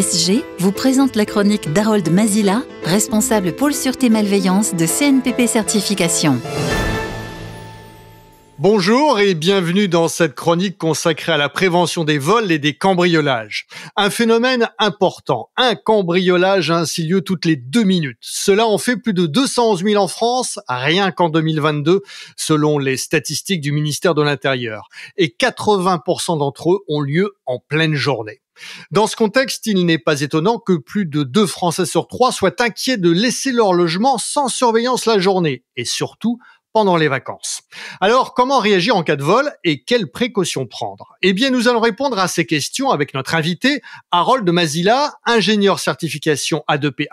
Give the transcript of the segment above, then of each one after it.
SG vous présente la chronique d'Harold Mazilla, responsable pôle sûreté malveillance de CNPP Certification. Bonjour et bienvenue dans cette chronique consacrée à la prévention des vols et des cambriolages. Un phénomène important, un cambriolage a ainsi lieu toutes les deux minutes. Cela en fait plus de 211 000 en France, rien qu'en 2022, selon les statistiques du ministère de l'Intérieur. Et 80% d'entre eux ont lieu en pleine journée. Dans ce contexte, il n'est pas étonnant que plus de deux Français sur trois soient inquiets de laisser leur logement sans surveillance la journée et surtout pendant les vacances. Alors, comment réagir en cas de vol et quelles précautions prendre Eh bien, nous allons répondre à ces questions avec notre invité, Harold Mazila, ingénieur certification A2P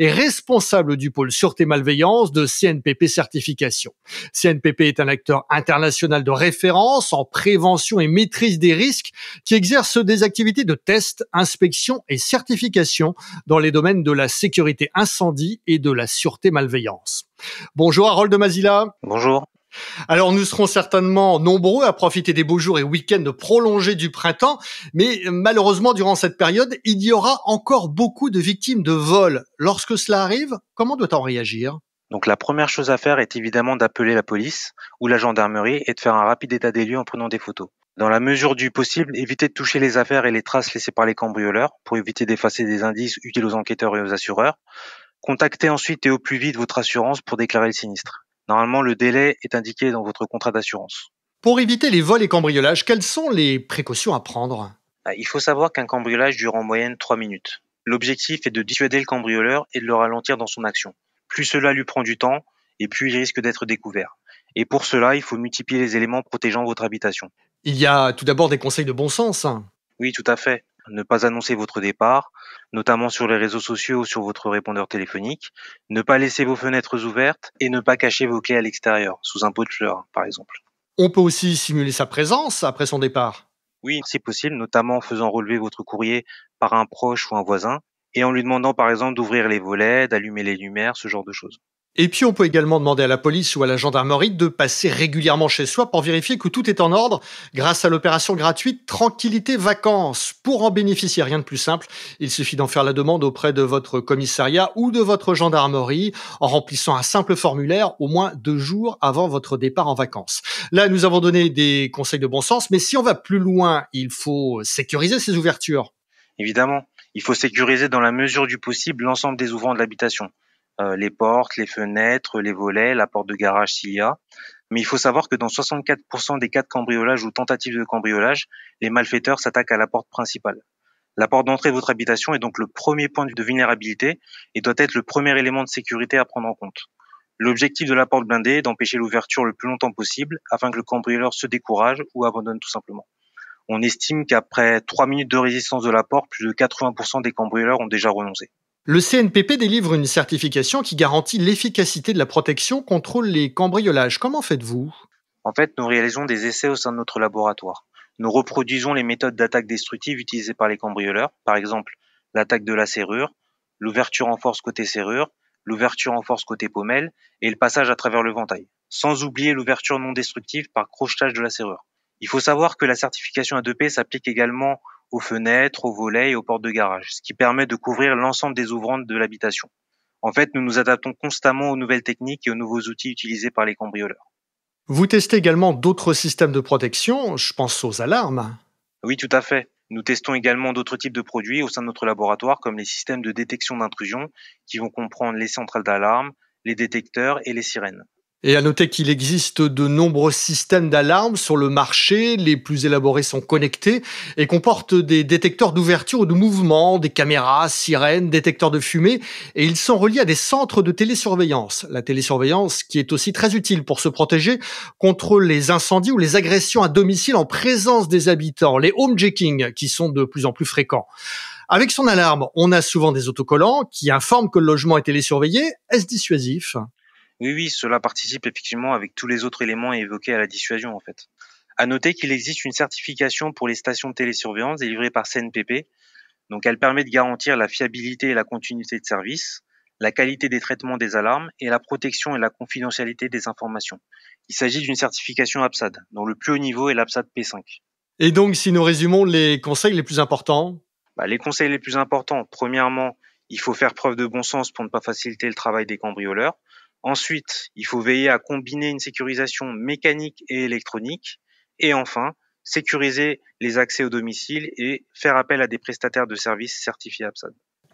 et responsable du pôle sûreté malveillance de CNPP Certification. CNPP est un acteur international de référence en prévention et maîtrise des risques qui exerce des activités de test, inspection et certification dans les domaines de la sécurité incendie et de la sûreté malveillance. Bonjour Harold de Mazila. Bonjour. Alors nous serons certainement nombreux à profiter des beaux jours et week-ends prolongés du printemps, mais malheureusement durant cette période, il y aura encore beaucoup de victimes de vols. Lorsque cela arrive, comment doit-on réagir donc la première chose à faire est évidemment d'appeler la police ou la gendarmerie et de faire un rapide état des lieux en prenant des photos. Dans la mesure du possible, évitez de toucher les affaires et les traces laissées par les cambrioleurs pour éviter d'effacer des indices utiles aux enquêteurs et aux assureurs. Contactez ensuite et au plus vite votre assurance pour déclarer le sinistre. Normalement, le délai est indiqué dans votre contrat d'assurance. Pour éviter les vols et cambriolages, quelles sont les précautions à prendre ah, Il faut savoir qu'un cambriolage dure en moyenne 3 minutes. L'objectif est de dissuader le cambrioleur et de le ralentir dans son action. Plus cela lui prend du temps, et plus il risque d'être découvert. Et pour cela, il faut multiplier les éléments protégeant votre habitation. Il y a tout d'abord des conseils de bon sens. Oui, tout à fait ne pas annoncer votre départ, notamment sur les réseaux sociaux ou sur votre répondeur téléphonique, ne pas laisser vos fenêtres ouvertes et ne pas cacher vos clés à l'extérieur, sous un pot de fleurs, hein, par exemple. On peut aussi simuler sa présence après son départ. Oui, c'est possible, notamment en faisant relever votre courrier par un proche ou un voisin et en lui demandant par exemple d'ouvrir les volets, d'allumer les lumières, ce genre de choses. Et puis on peut également demander à la police ou à la gendarmerie de passer régulièrement chez soi pour vérifier que tout est en ordre grâce à l'opération gratuite Tranquillité Vacances. Pour en bénéficier, rien de plus simple, il suffit d'en faire la demande auprès de votre commissariat ou de votre gendarmerie en remplissant un simple formulaire au moins deux jours avant votre départ en vacances. Là, nous avons donné des conseils de bon sens, mais si on va plus loin, il faut sécuriser ces ouvertures. Évidemment, il faut sécuriser dans la mesure du possible l'ensemble des ouvrants de l'habitation. Euh, les portes, les fenêtres, les volets, la porte de garage s'il y a. Mais il faut savoir que dans 64% des cas de cambriolage ou tentatives de cambriolage, les malfaiteurs s'attaquent à la porte principale. La porte d'entrée de votre habitation est donc le premier point de vulnérabilité et doit être le premier élément de sécurité à prendre en compte. L'objectif de la porte blindée est d'empêcher l'ouverture le plus longtemps possible afin que le cambrioleur se décourage ou abandonne tout simplement. On estime qu'après 3 minutes de résistance de la porte, plus de 80% des cambrioleurs ont déjà renoncé. Le CNPP délivre une certification qui garantit l'efficacité de la protection contre les cambriolages. Comment faites-vous En fait, nous réalisons des essais au sein de notre laboratoire. Nous reproduisons les méthodes d'attaque destructive utilisées par les cambrioleurs, par exemple l'attaque de la serrure, l'ouverture en force côté serrure, l'ouverture en force côté pommel et le passage à travers le ventail, sans oublier l'ouverture non destructive par crochetage de la serrure. Il faut savoir que la certification A2P s'applique également aux fenêtres, aux volets et aux portes de garage, ce qui permet de couvrir l'ensemble des ouvrantes de l'habitation. En fait, nous nous adaptons constamment aux nouvelles techniques et aux nouveaux outils utilisés par les cambrioleurs. Vous testez également d'autres systèmes de protection, je pense aux alarmes. Oui, tout à fait. Nous testons également d'autres types de produits au sein de notre laboratoire, comme les systèmes de détection d'intrusion, qui vont comprendre les centrales d'alarme, les détecteurs et les sirènes. Et à noter qu'il existe de nombreux systèmes d'alarme sur le marché, les plus élaborés sont connectés et comportent des détecteurs d'ouverture ou de mouvement, des caméras, sirènes, détecteurs de fumée, et ils sont reliés à des centres de télésurveillance. La télésurveillance qui est aussi très utile pour se protéger contre les incendies ou les agressions à domicile en présence des habitants, les homejacking qui sont de plus en plus fréquents. Avec son alarme, on a souvent des autocollants qui informent que le logement est télésurveillé. Est-ce dissuasif oui, oui, cela participe effectivement avec tous les autres éléments évoqués à la dissuasion, en fait. À noter qu'il existe une certification pour les stations de télésurveillance délivrée par CNPP. Donc, elle permet de garantir la fiabilité et la continuité de service, la qualité des traitements des alarmes et la protection et la confidentialité des informations. Il s'agit d'une certification APSAD, dont le plus haut niveau est l'APSAD P5. Et donc, si nous résumons les conseils les plus importants bah, Les conseils les plus importants, premièrement, il faut faire preuve de bon sens pour ne pas faciliter le travail des cambrioleurs. Ensuite, il faut veiller à combiner une sécurisation mécanique et électronique. Et enfin, sécuriser les accès au domicile et faire appel à des prestataires de services certifiés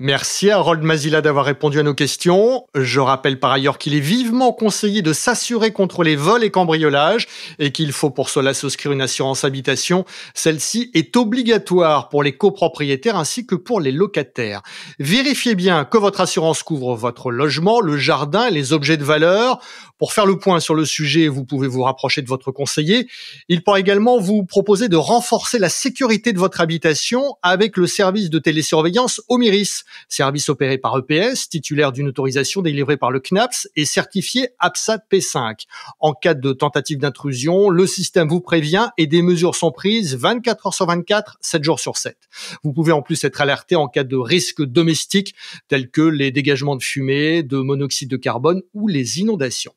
Merci à Harold Mazila d'avoir répondu à nos questions. Je rappelle par ailleurs qu'il est vivement conseillé de s'assurer contre les vols et cambriolages et qu'il faut pour cela souscrire une assurance habitation. Celle-ci est obligatoire pour les copropriétaires ainsi que pour les locataires. Vérifiez bien que votre assurance couvre votre logement, le jardin les objets de valeur. Pour faire le point sur le sujet, vous pouvez vous rapprocher de votre conseiller. Il pourra également vous proposer de renforcer la sécurité de votre habitation avec le service de télésurveillance Omiris service opéré par EPS, titulaire d'une autorisation délivrée par le CNAPS et certifié APSA P5. En cas de tentative d'intrusion, le système vous prévient et des mesures sont prises 24 heures sur 24, 7 jours sur 7. Vous pouvez en plus être alerté en cas de risque domestique tels que les dégagements de fumée, de monoxyde de carbone ou les inondations.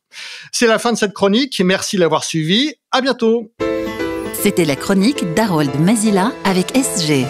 C'est la fin de cette chronique. Merci de l'avoir suivi. À bientôt. C'était la chronique d'Harold Mazila avec SG.